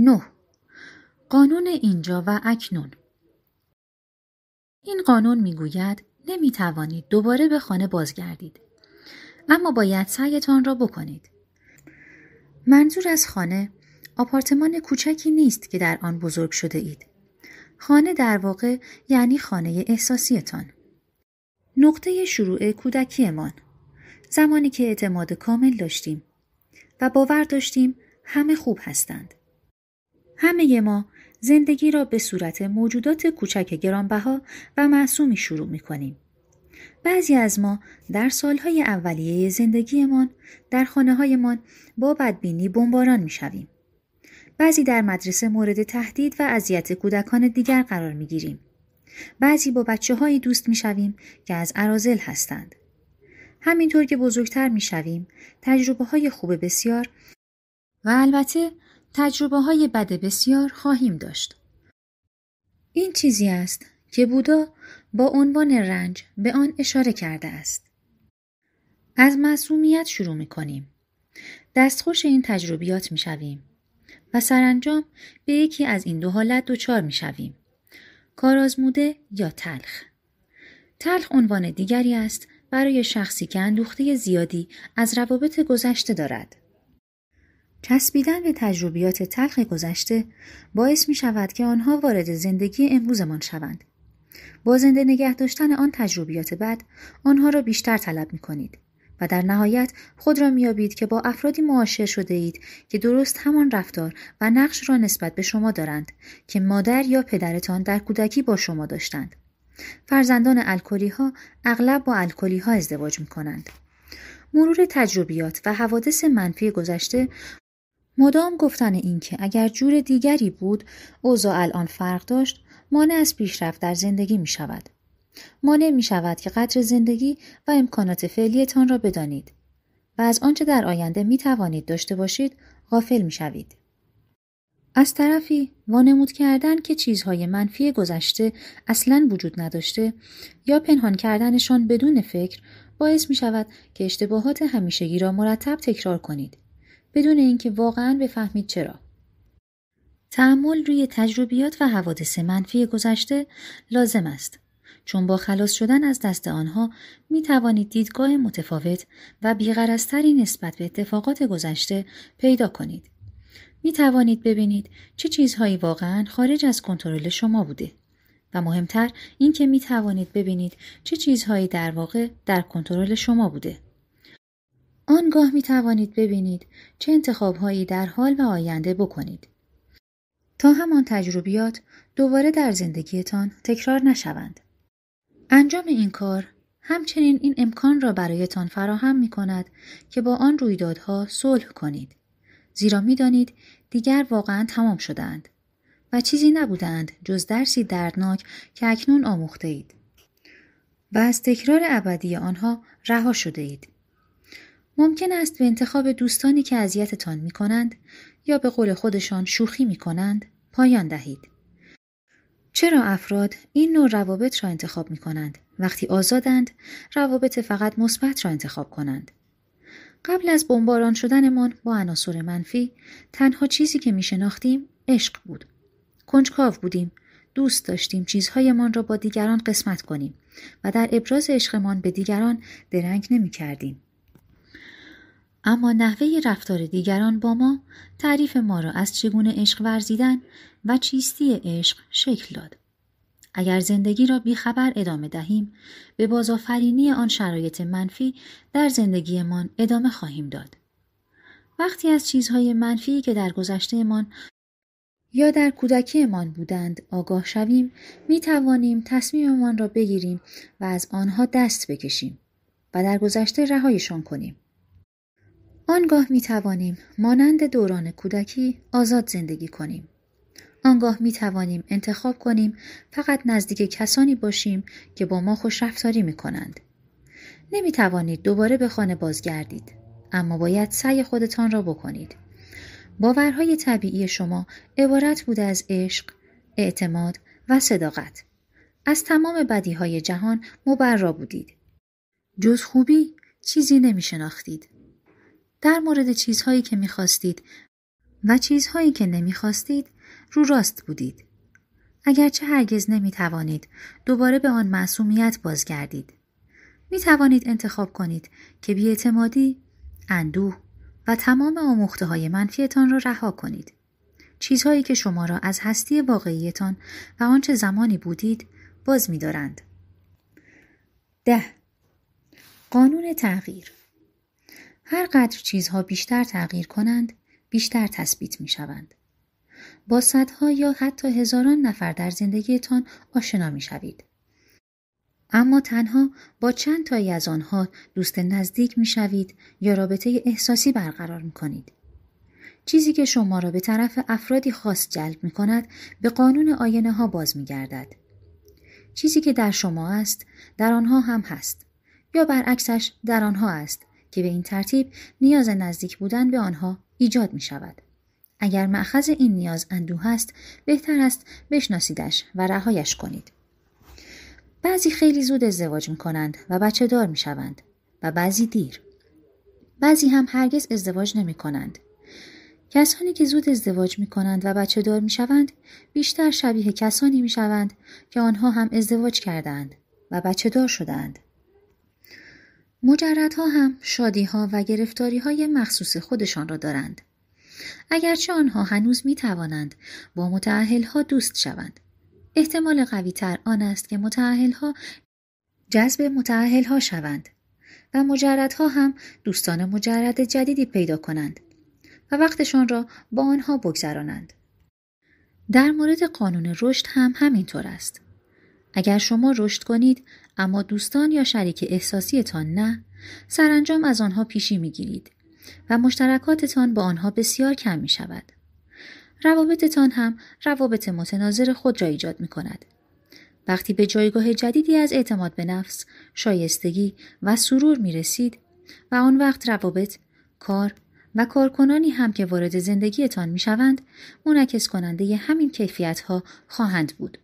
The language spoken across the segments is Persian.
9. قانون اینجا و اکنون این قانون میگوید نمی توانید دوباره به خانه بازگردید اما باید سعیتان را بکنید منظور از خانه آپارتمان کوچکی نیست که در آن بزرگ شده اید خانه در واقع یعنی خانه احساسیتان نقطه شروع کودکیمان زمانی که اعتماد کامل داشتیم و باور داشتیم همه خوب هستند همه ما زندگی را به صورت موجودات کوچک گرانبها و معصومی شروع می کنیم. بعضی از ما در سالهای اولیه زندگیمان در خانه هایمان با بدبینی بمباران می شویم. بعضی در مدرسه مورد تهدید و اذیت کودکان دیگر قرار می گیریم. بعضی با بچه های دوست می شویم که از عرازل هستند. همینطور که بزرگتر می شویم، تجربه های خوب بسیار و البته تجربه های بد بسیار خواهیم داشت. این چیزی است که بودا با عنوان رنج به آن اشاره کرده است. از معصومیت شروع می کنیم. دستخوش این تجربیات می شویم و سرانجام به یکی از این دو حالت دچار می شویم. کارازموده یا تلخ. تلخ عنوان دیگری است برای شخصی که اندوخته زیادی از روابط گذشته دارد. چسبیدن به تجربیات تلخ گذشته باعث می شود که آنها وارد زندگی امروزمان شوند. با زنده نگه داشتن آن تجربیات بد آنها را بیشتر طلب می کنید و در نهایت خود را آبید که با افرادی معاشر شده اید که درست همان رفتار و نقش را نسبت به شما دارند که مادر یا پدرتان در کودکی با شما داشتند. فرزندان الکلی ها اغلب با الکلی ها ازدواج می کنند. مرور تجربیات و حوادث منفی گذشته مدام گفتن اینکه اگر جور دیگری بود اوضاع الان فرق داشت مانع از پیشرفت در زندگی می شود. مانع می شود که قدر زندگی و امکانات فعلیتان را بدانید و از آنچه در آینده می توانید داشته باشید غافل می شوید. از طرفی وانمود کردن که چیزهای منفی گذشته اصلا وجود نداشته یا پنهان کردنشان بدون فکر باعث می شود که اشتباهات همیشگی را مرتب تکرار کنید بدون اینکه واقعا بفهمید چرا. تحمل روی تجربیات و حوادث منفی گذشته لازم است چون با خلاص شدن از دست آنها می توانید دیدگاه متفاوت و بیغرستری نسبت به اتفاقات گذشته پیدا کنید. می توانید ببینید چه چیزهایی واقعا خارج از کنترل شما بوده و مهمتر اینکه می توانید ببینید چه چیزهایی در واقع در کنترل شما بوده. آنگاه می توانید ببینید چه هایی در حال و آینده بکنید. تا همان تجربیات دوباره در زندگیتان تکرار نشوند. انجام این کار همچنین این امکان را برایتان فراهم می کند که با آن رویدادها صلح کنید. زیرا می دانید دیگر واقعا تمام شدند و چیزی نبودند جز درسی دردناک که اکنون آموخته اید. و از تکرار ابدی آنها رها شده اید. ممکن است به انتخاب دوستانی که اذیتتان می کنند یا به قول خودشان شوخی می کنند پایان دهید. چرا افراد این نوع روابط را انتخاب می کنند وقتی آزادند روابط فقط مثبت را انتخاب کنند؟ قبل از بمباران شدنمان با عناصر منفی تنها چیزی که می شناختیم عشق بود. کنجکاو بودیم دوست داشتیم چیزهایمان را با دیگران قسمت کنیم و در ابراز عشقمان به دیگران درنگ نمی اما نحوه رفتار دیگران با ما تعریف ما را از چگونه عشق ورزیدن و چیستی عشق شکل داد. اگر زندگی را بیخبر ادامه دهیم به بازافرینی آن شرایط منفی در زندگیمان ادامه خواهیم داد. وقتی از چیزهای منفی که در گذشتهمان یا در کودکیمان بودند آگاه شویم می توانیم تصمیممان را بگیریم و از آنها دست بکشیم و در گذشته رهایشان کنیم. آنگاه می توانیم مانند دوران کودکی آزاد زندگی کنیم. آنگاه می توانیم انتخاب کنیم فقط نزدیک کسانی باشیم که با ما خوش رفتاری می کنند. نمی توانید دوباره به خانه بازگردید اما باید سعی خودتان را بکنید. باورهای طبیعی شما عبارت بوده از عشق، اعتماد و صداقت. از تمام بدیهای جهان مبرا بودید. جز خوبی چیزی نمی شناختید. در مورد چیزهایی که میخواستید و چیزهایی که نمیخواستید رو راست بودید. اگرچه هرگز نمیتوانید دوباره به آن معصومیت بازگردید. میتوانید انتخاب کنید که بیاعتمادی، اندوه و تمام آموخته های منفیتان را رها کنید. چیزهایی که شما را از هستی واقعیتان و آنچه زمانی بودید باز میدارند. ده قانون تغییر هر قدر چیزها بیشتر تغییر کنند بیشتر تثبیت می شوند. با صدها یا حتی هزاران نفر در زندگیتان آشنا می شوید. اما تنها با چند تایی از آنها دوست نزدیک می شوید یا رابطه احساسی برقرار می کنید. چیزی که شما را به طرف افرادی خاص جلب می کند به قانون آینه ها باز می گردد. چیزی که در شما است در آنها هم هست یا برعکسش در آنها است که به این ترتیب نیاز نزدیک بودن به آنها ایجاد می شود. اگر معخذ این نیاز اندوه است بهتر است بشناسیدش و رهایش کنید. بعضی خیلی زود ازدواج می کنند و بچه دار می شوند و بعضی دیر. بعضی هم هرگز ازدواج نمی کنند. کسانی که زود ازدواج می کنند و بچه دار می شوند بیشتر شبیه کسانی می شوند که آنها هم ازدواج کردند و بچه دار شدند. مجردها هم ها و گرفتاری های مخصوص خودشان را دارند. اگرچه آنها هنوز می توانند با متعهل ها دوست شوند. احتمال قوی تر آن است که متعهل ها جذب متعهل ها شوند و مجردها هم دوستان مجرد جدیدی پیدا کنند و وقتشان را با آنها بگذرانند. در مورد قانون رشد هم همینطور است. اگر شما رشد کنید اما دوستان یا شریک احساسیتان نه سرانجام از آنها پیشی میگیرید و مشترکاتتان با آنها بسیار کم می شود. روابطتان هم روابط متناظر خود را ایجاد می کند. وقتی به جایگاه جدیدی از اعتماد به نفس، شایستگی و سرور می رسید و آن وقت روابط، کار و کارکنانی هم که وارد زندگیتان می شوند منعکس کننده ی همین کیفیت ها خواهند بود.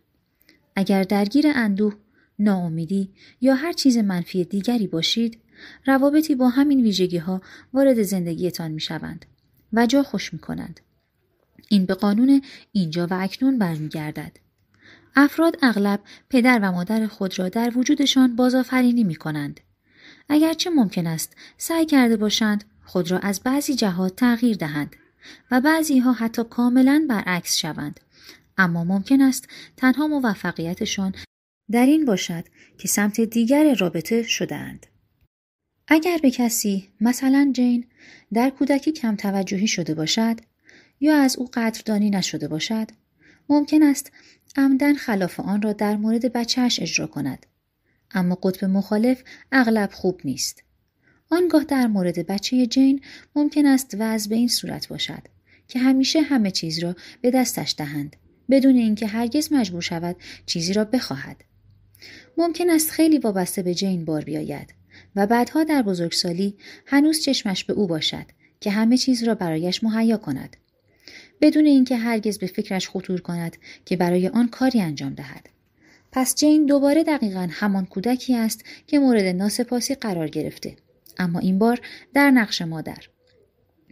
اگر درگیر اندوه، ناامیدی یا هر چیز منفی دیگری باشید، روابطی با همین ویژگی ها وارد زندگیتان می شوند و جا خوش می کنند. این به قانون اینجا و اکنون برمیگردد. افراد اغلب پدر و مادر خود را در وجودشان بازآفرینی می کنند. اگرچه ممکن است سعی کرده باشند خود را از بعضی جهات تغییر دهند و بعضی ها حتی کاملا برعکس شوند. اما ممکن است تنها موفقیتشان در این باشد که سمت دیگر رابطه شدهاند. اگر به کسی مثلا جین در کودکی کم توجهی شده باشد یا از او قدردانی نشده باشد ممکن است عمدن خلاف آن را در مورد بچهش اجرا کند اما قطب مخالف اغلب خوب نیست آنگاه در مورد بچه جین ممکن است وضع به این صورت باشد که همیشه همه چیز را به دستش دهند بدون اینکه هرگز مجبور شود چیزی را بخواهد ممکن است خیلی وابسته به جین بار بیاید و بعدها در بزرگسالی هنوز چشمش به او باشد که همه چیز را برایش مهیا کند بدون اینکه هرگز به فکرش خطور کند که برای آن کاری انجام دهد پس جین دوباره دقیقا همان کودکی است که مورد ناسپاسی قرار گرفته اما این بار در نقش مادر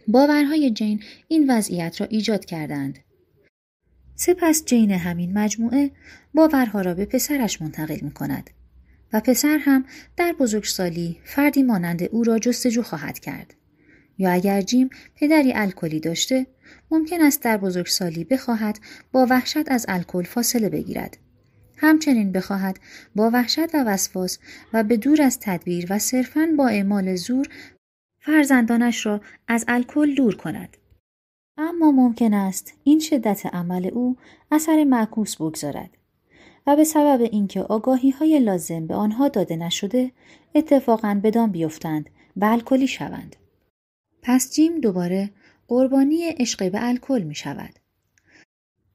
باورهای جین این وضعیت را ایجاد کردند سپس جین همین مجموعه باورها را به پسرش منتقل می کند و پسر هم در بزرگسالی فردی مانند او را جستجو خواهد کرد. یا اگر جیم پدری الکلی داشته ممکن است در بزرگسالی بخواهد با وحشت از الکل فاصله بگیرد همچنین بخواهد با وحشت و وسواس و به دور از تدبیر و صرفاً با اعمال زور فرزندانش را از الکل دور کند اما ممکن است این شدت عمل او اثر معکوس بگذارد و به سبب اینکه آگاهی های لازم به آنها داده نشده اتفاقا بدان بیفتند و الکلی شوند. پس جیم دوباره قربانی عشق به الکل می شود.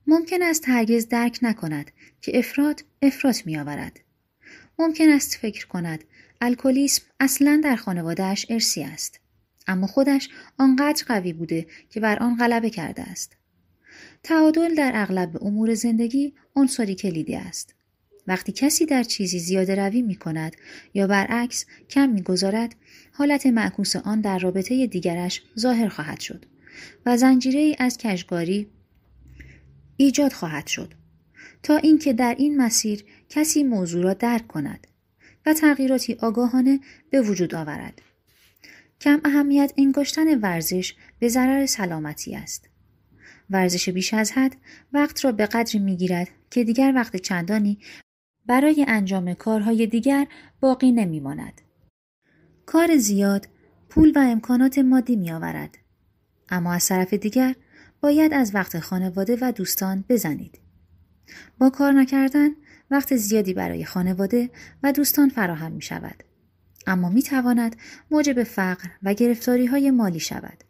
ممکن است هرگز درک نکند که افراد افراد می آورد. ممکن است فکر کند الکلیسم اصلا در خانوادهش ارسی است. اما خودش آنقدر قوی بوده که بر آن غلبه کرده است. تعادل در اغلب امور زندگی عنصری کلیدی است. وقتی کسی در چیزی زیاده روی می کند یا برعکس کم می گذارد، حالت معکوس آن در رابطه دیگرش ظاهر خواهد شد و زنجیره ای از کشگاری ایجاد خواهد شد تا اینکه در این مسیر کسی موضوع را درک کند و تغییراتی آگاهانه به وجود آورد. کم اهمیت انگشتن ورزش به ضرر سلامتی است. ورزش بیش از حد وقت را به می میگیرد که دیگر وقت چندانی برای انجام کارهای دیگر باقی نمیماند. کار زیاد پول و امکانات مادی می آورد. اما از طرف دیگر باید از وقت خانواده و دوستان بزنید. با کار نکردن وقت زیادی برای خانواده و دوستان فراهم می شود. اما می تواند موجب فقر و گرفتاری های مالی شود.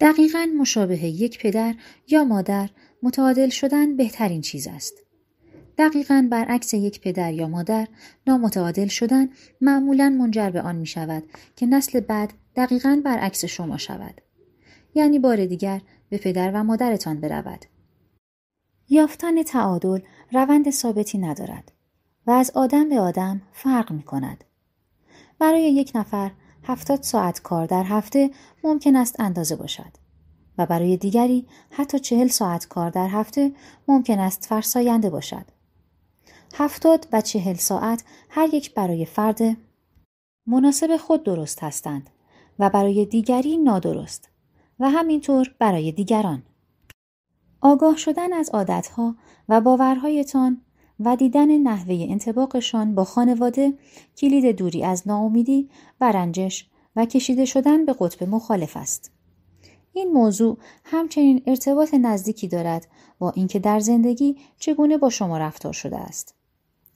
دقیقا مشابه یک پدر یا مادر متعادل شدن بهترین چیز است. دقیقا برعکس یک پدر یا مادر نامتعادل شدن معمولا منجر به آن می شود که نسل بعد دقیقا برعکس شما شود. یعنی بار دیگر به پدر و مادرتان برود. یافتن تعادل روند ثابتی ندارد و از آدم به آدم فرق می کند. برای یک نفر هفتاد ساعت کار در هفته ممکن است اندازه باشد و برای دیگری حتی چهل ساعت کار در هفته ممکن است فرساینده باشد. هفتاد و چهل ساعت هر یک برای فرد مناسب خود درست هستند و برای دیگری نادرست و همینطور برای دیگران. آگاه شدن از عادتها و باورهایتان و دیدن نحوه انتباقشان با خانواده کلید دوری از ناامیدی برنجش و کشیده شدن به قطب مخالف است این موضوع همچنین ارتباط نزدیکی دارد با اینکه در زندگی چگونه با شما رفتار شده است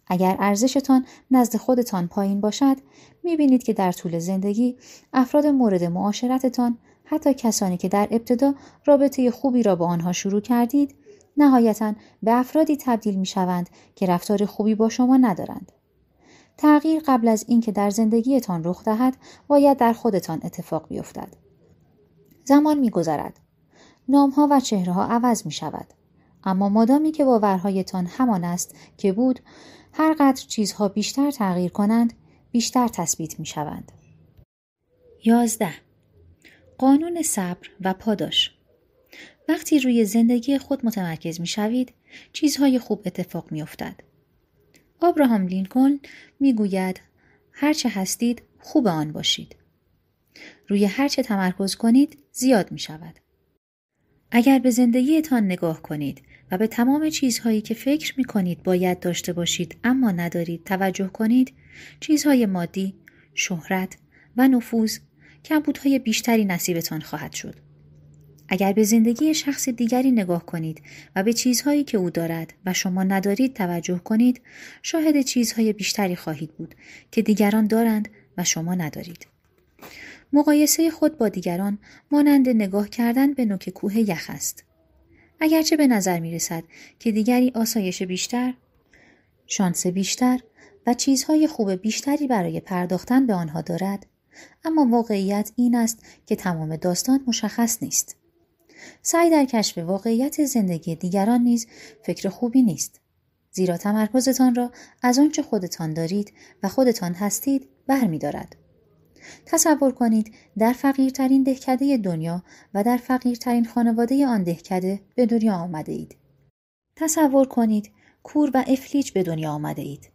اگر ارزشتان نزد خودتان پایین باشد میبینید که در طول زندگی افراد مورد معاشرتتان حتی کسانی که در ابتدا رابطه خوبی را با آنها شروع کردید نهایتا به افرادی تبدیل می شوند که رفتار خوبی با شما ندارند. تغییر قبل از اینکه در زندگیتان رخ دهد باید در خودتان اتفاق بیفتد. زمان میگذرد. ها و چهره ها عوض می شود. اما مادامی که باورهایتان همان است که بود هرقدر چیزها بیشتر تغییر کنند بیشتر تثبیت می شوند. 11. قانون صبر و پاداش وقتی روی زندگی خود متمرکز می شوید، چیزهای خوب اتفاق می افتد. آبراهام لینکلن می گوید هرچه هستید خوب آن باشید. روی هرچه تمرکز کنید زیاد می شود. اگر به زندگیتان نگاه کنید و به تمام چیزهایی که فکر می کنید باید داشته باشید اما ندارید توجه کنید چیزهای مادی، شهرت و نفوذ کمبودهای بیشتری نصیبتان خواهد شد. اگر به زندگی شخص دیگری نگاه کنید و به چیزهایی که او دارد و شما ندارید توجه کنید شاهد چیزهای بیشتری خواهید بود که دیگران دارند و شما ندارید مقایسه خود با دیگران مانند نگاه کردن به نوک کوه یخ است اگرچه به نظر می رسد که دیگری آسایش بیشتر شانس بیشتر و چیزهای خوب بیشتری برای پرداختن به آنها دارد اما واقعیت این است که تمام داستان مشخص نیست سعی در کشف واقعیت زندگی دیگران نیز فکر خوبی نیست زیرا تمرکزتان را از آنچه خودتان دارید و خودتان هستید برمیدارد تصور کنید در فقیرترین دهکده دنیا و در فقیرترین خانواده آن دهکده به دنیا آمده اید تصور کنید کور و افلیج به دنیا آمده اید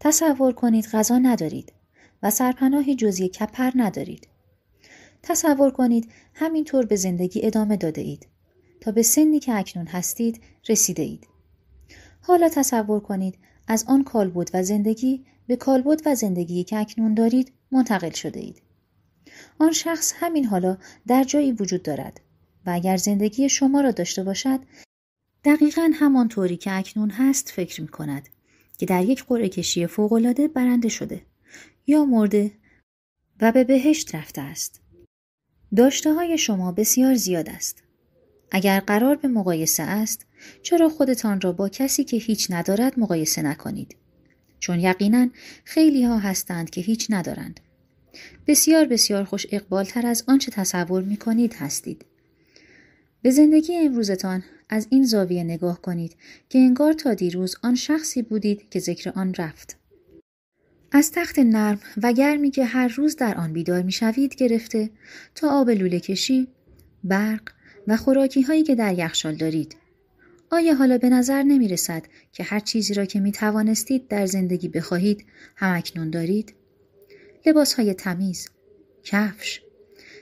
تصور کنید غذا ندارید و سرپناهی جزی کپر ندارید تصور کنید همینطور به زندگی ادامه داده اید تا به سنی که اکنون هستید رسیده اید. حالا تصور کنید از آن کالبد و زندگی به کالبد و زندگی که اکنون دارید منتقل شده اید. آن شخص همین حالا در جایی وجود دارد و اگر زندگی شما را داشته باشد دقیقا همان طوری که اکنون هست فکر می کند که در یک قرعه کشی فوقالعاده برنده شده یا مرده و به بهشت رفته است. داشته های شما بسیار زیاد است. اگر قرار به مقایسه است، چرا خودتان را با کسی که هیچ ندارد مقایسه نکنید؟ چون یقینا خیلی ها هستند که هیچ ندارند. بسیار بسیار خوش تر از آنچه تصور می کنید هستید. به زندگی امروزتان از این زاویه نگاه کنید که انگار تا دیروز آن شخصی بودید که ذکر آن رفت. از تخت نرم و گرمی که هر روز در آن بیدار می شوید گرفته تا آب لوله کشی، برق و خوراکی هایی که در یخشال دارید. آیا حالا به نظر نمی رسد که هر چیزی را که می توانستید در زندگی بخواهید همکنون دارید؟ لباس های تمیز، کفش،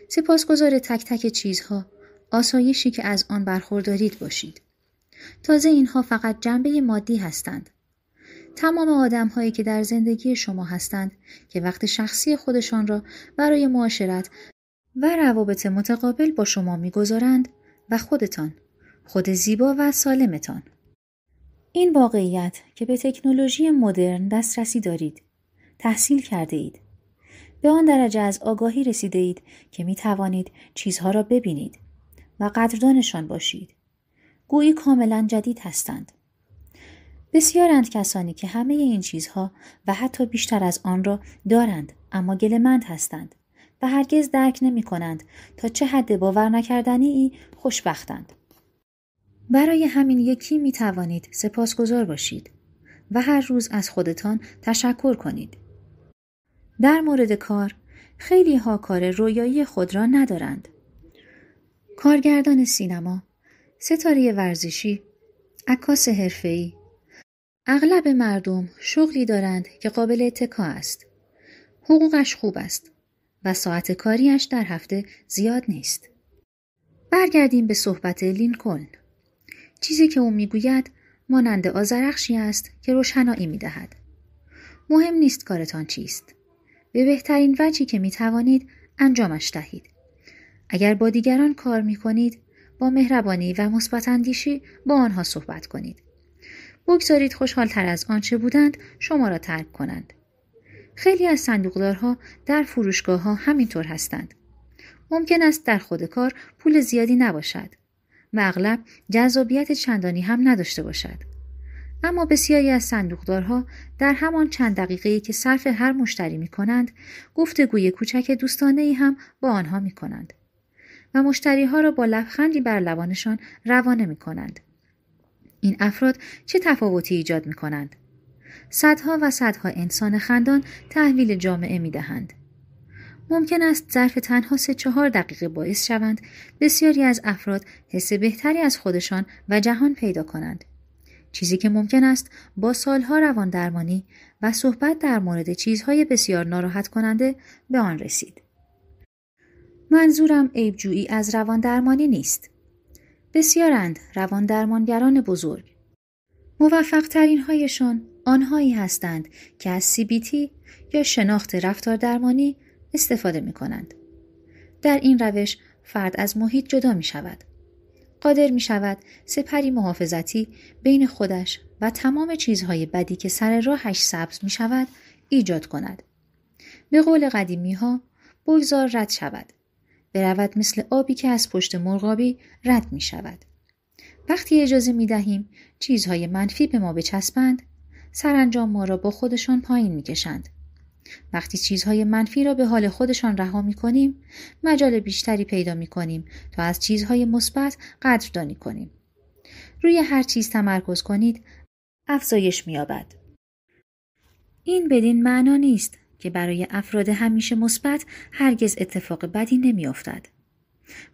سپاسگزار تک تک چیزها، آسایشی که از آن برخوردارید باشید. تازه اینها فقط جنبه مادی هستند تمام آدم هایی که در زندگی شما هستند که وقت شخصی خودشان را برای معاشرت و روابط متقابل با شما میگذارند و خودتان خود زیبا و سالمتان این واقعیت که به تکنولوژی مدرن دسترسی دارید تحصیل کرده اید به آن درجه از آگاهی رسیده اید که می توانید چیزها را ببینید و قدردانشان باشید گویی کاملا جدید هستند بسیارند کسانی که همه این چیزها و حتی بیشتر از آن را دارند اما گلمند هستند و هرگز درک نمی کنند تا چه حد باور نکردنی ای خوشبختند. برای همین یکی می توانید سپاسگزار باشید و هر روز از خودتان تشکر کنید. در مورد کار خیلی ها کار رویایی خود را ندارند. کارگردان سینما، ستاره ورزشی، عکاس حرفه‌ای، اغلب مردم شغلی دارند که قابل اتکا است. حقوقش خوب است و ساعت کاریش در هفته زیاد نیست. برگردیم به صحبت لینکلن. چیزی که او میگوید مانند آزرخشی است که روشنایی میدهد. مهم نیست کارتان چیست. به بهترین وجهی که می توانید انجامش دهید. اگر با دیگران کار می کنید، با مهربانی و مثبت با آنها صحبت کنید. بگذارید تر از آنچه بودند شما را ترک کنند خیلی از صندوقدارها در فروشگاه ها همینطور هستند ممکن است در خود کار پول زیادی نباشد و اغلب جذابیت چندانی هم نداشته باشد اما بسیاری از صندوقدارها در همان چند دقیقه که صرف هر مشتری می کنند گفتگوی کوچک دوستانه ای هم با آنها می کنند و مشتری ها را با لبخندی بر لبانشان روانه می کنند. این افراد چه تفاوتی ایجاد می کنند؟ صدها و صدها انسان خندان تحویل جامعه می دهند. ممکن است ظرف تنها سه چهار دقیقه باعث شوند بسیاری از افراد حس بهتری از خودشان و جهان پیدا کنند. چیزی که ممکن است با سالها روان درمانی و صحبت در مورد چیزهای بسیار ناراحت کننده به آن رسید. منظورم عیبجویی از روان درمانی نیست. بسیارند روان درمانگران بزرگ. موفق ترین هایشان آنهایی هستند که از CBT یا شناخت رفتار درمانی استفاده می کنند. در این روش فرد از محیط جدا می شود. قادر می شود سپری محافظتی بین خودش و تمام چیزهای بدی که سر راهش سبز می شود ایجاد کند. به قول قدیمی ها بگذار رد شود. برود مثل آبی که از پشت مرغابی رد می شود. وقتی اجازه می دهیم چیزهای منفی به ما بچسبند سرانجام ما را با خودشان پایین می کشند. وقتی چیزهای منفی را به حال خودشان رها می کنیم مجال بیشتری پیدا می کنیم تا از چیزهای مثبت قدردانی کنیم. روی هر چیز تمرکز کنید افزایش می آبد. این بدین معنا نیست که برای افراد همیشه مثبت هرگز اتفاق بدی نمیافتد.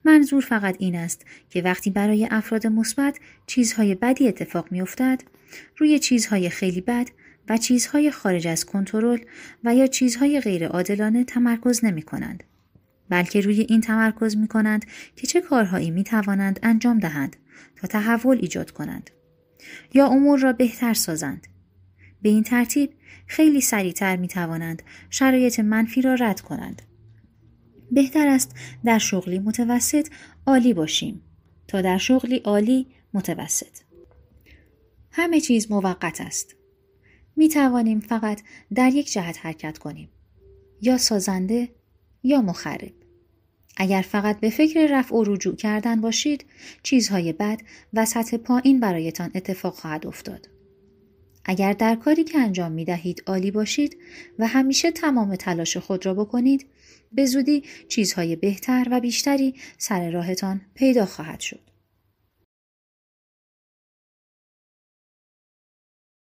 منظور فقط این است که وقتی برای افراد مثبت چیزهای بدی اتفاق میافتد روی چیزهای خیلی بد و چیزهای خارج از کنترل و یا چیزهای غیرعادلانه تمرکز نمی کنند. بلکه روی این تمرکز می کنند که چه کارهایی می توانند انجام دهند تا تحول ایجاد کنند یا امور را بهتر سازند. به این ترتیب خیلی سریعتر می توانند شرایط منفی را رد کنند. بهتر است در شغلی متوسط عالی باشیم تا در شغلی عالی متوسط. همه چیز موقت است. می توانیم فقط در یک جهت حرکت کنیم. یا سازنده یا مخرب. اگر فقط به فکر رفع و رجوع کردن باشید، چیزهای بد و سطح پایین برایتان اتفاق خواهد افتاد. اگر در کاری که انجام می دهید عالی باشید و همیشه تمام تلاش خود را بکنید به زودی چیزهای بهتر و بیشتری سر راهتان پیدا خواهد شد.